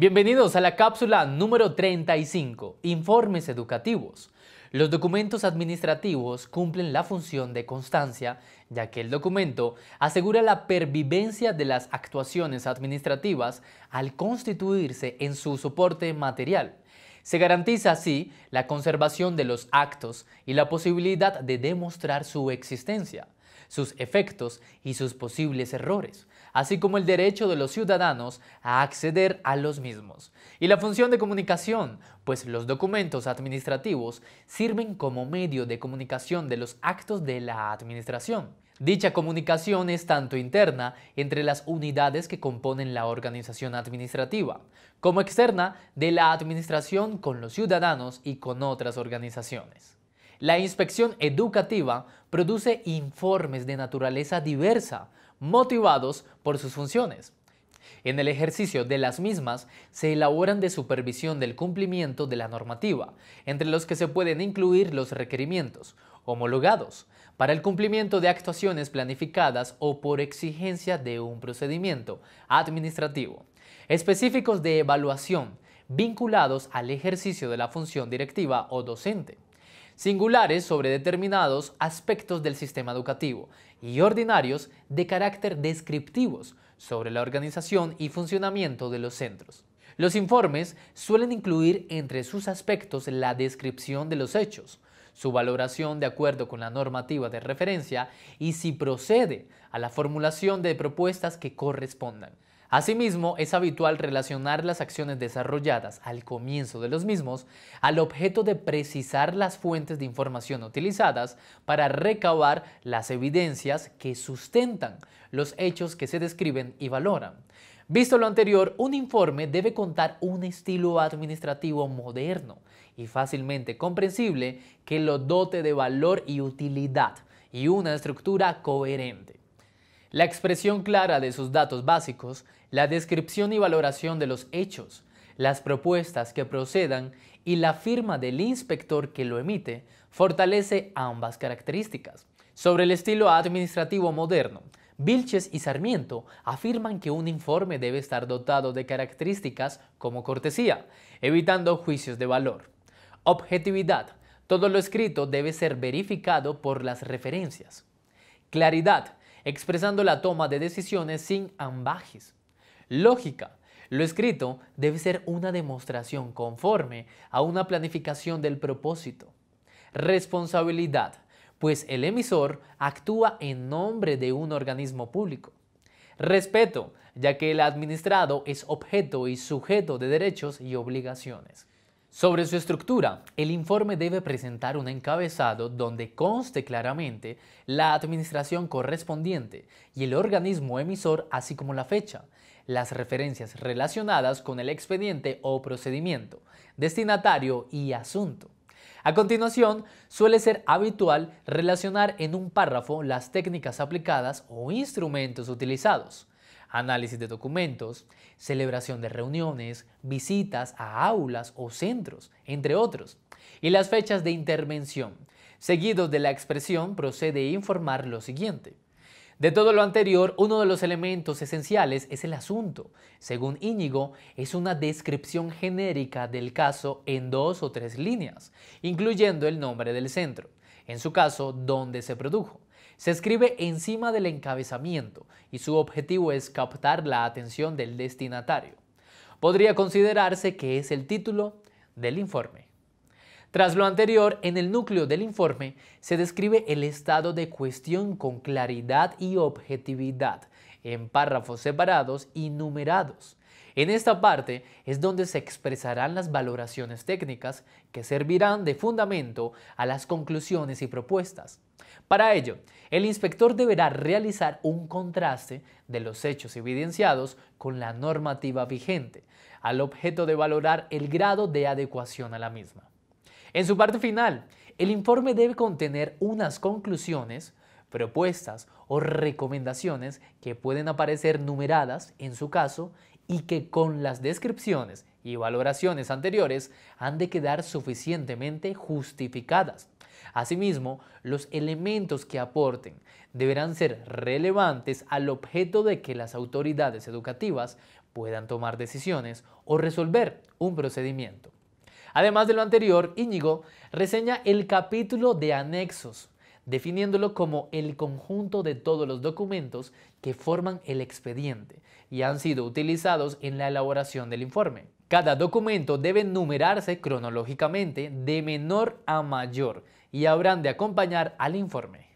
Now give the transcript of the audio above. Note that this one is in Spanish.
Bienvenidos a la cápsula número 35, Informes Educativos. Los documentos administrativos cumplen la función de constancia, ya que el documento asegura la pervivencia de las actuaciones administrativas al constituirse en su soporte material. Se garantiza así la conservación de los actos y la posibilidad de demostrar su existencia sus efectos y sus posibles errores, así como el derecho de los ciudadanos a acceder a los mismos, y la función de comunicación, pues los documentos administrativos sirven como medio de comunicación de los actos de la administración. Dicha comunicación es tanto interna entre las unidades que componen la organización administrativa, como externa de la administración con los ciudadanos y con otras organizaciones. La inspección educativa produce informes de naturaleza diversa, motivados por sus funciones. En el ejercicio de las mismas se elaboran de supervisión del cumplimiento de la normativa, entre los que se pueden incluir los requerimientos homologados para el cumplimiento de actuaciones planificadas o por exigencia de un procedimiento administrativo, específicos de evaluación vinculados al ejercicio de la función directiva o docente singulares sobre determinados aspectos del sistema educativo y ordinarios de carácter descriptivos sobre la organización y funcionamiento de los centros. Los informes suelen incluir entre sus aspectos la descripción de los hechos, su valoración de acuerdo con la normativa de referencia y si procede a la formulación de propuestas que correspondan. Asimismo, es habitual relacionar las acciones desarrolladas al comienzo de los mismos al objeto de precisar las fuentes de información utilizadas para recabar las evidencias que sustentan los hechos que se describen y valoran. Visto lo anterior, un informe debe contar un estilo administrativo moderno y fácilmente comprensible que lo dote de valor y utilidad y una estructura coherente la expresión clara de sus datos básicos, la descripción y valoración de los hechos, las propuestas que procedan y la firma del inspector que lo emite fortalece ambas características. Sobre el estilo administrativo moderno, Vilches y Sarmiento afirman que un informe debe estar dotado de características como cortesía, evitando juicios de valor. Objetividad. Todo lo escrito debe ser verificado por las referencias. Claridad expresando la toma de decisiones sin ambajes. Lógica. Lo escrito debe ser una demostración conforme a una planificación del propósito. Responsabilidad, pues el emisor actúa en nombre de un organismo público. Respeto, ya que el administrado es objeto y sujeto de derechos y obligaciones. Sobre su estructura, el informe debe presentar un encabezado donde conste claramente la administración correspondiente y el organismo emisor, así como la fecha, las referencias relacionadas con el expediente o procedimiento, destinatario y asunto. A continuación, suele ser habitual relacionar en un párrafo las técnicas aplicadas o instrumentos utilizados análisis de documentos, celebración de reuniones, visitas a aulas o centros, entre otros, y las fechas de intervención. Seguido de la expresión procede informar lo siguiente. De todo lo anterior, uno de los elementos esenciales es el asunto. Según Íñigo, es una descripción genérica del caso en dos o tres líneas, incluyendo el nombre del centro, en su caso, donde se produjo. Se escribe encima del encabezamiento y su objetivo es captar la atención del destinatario. Podría considerarse que es el título del informe. Tras lo anterior, en el núcleo del informe se describe el estado de cuestión con claridad y objetividad, en párrafos separados y numerados. En esta parte es donde se expresarán las valoraciones técnicas que servirán de fundamento a las conclusiones y propuestas. Para ello, el inspector deberá realizar un contraste de los hechos evidenciados con la normativa vigente, al objeto de valorar el grado de adecuación a la misma. En su parte final, el informe debe contener unas conclusiones, propuestas o recomendaciones que pueden aparecer numeradas, en su caso, y que con las descripciones y valoraciones anteriores han de quedar suficientemente justificadas. Asimismo, los elementos que aporten deberán ser relevantes al objeto de que las autoridades educativas puedan tomar decisiones o resolver un procedimiento. Además de lo anterior, Íñigo reseña el capítulo de anexos, definiéndolo como el conjunto de todos los documentos que forman el expediente y han sido utilizados en la elaboración del informe. Cada documento debe numerarse cronológicamente de menor a mayor y habrán de acompañar al informe.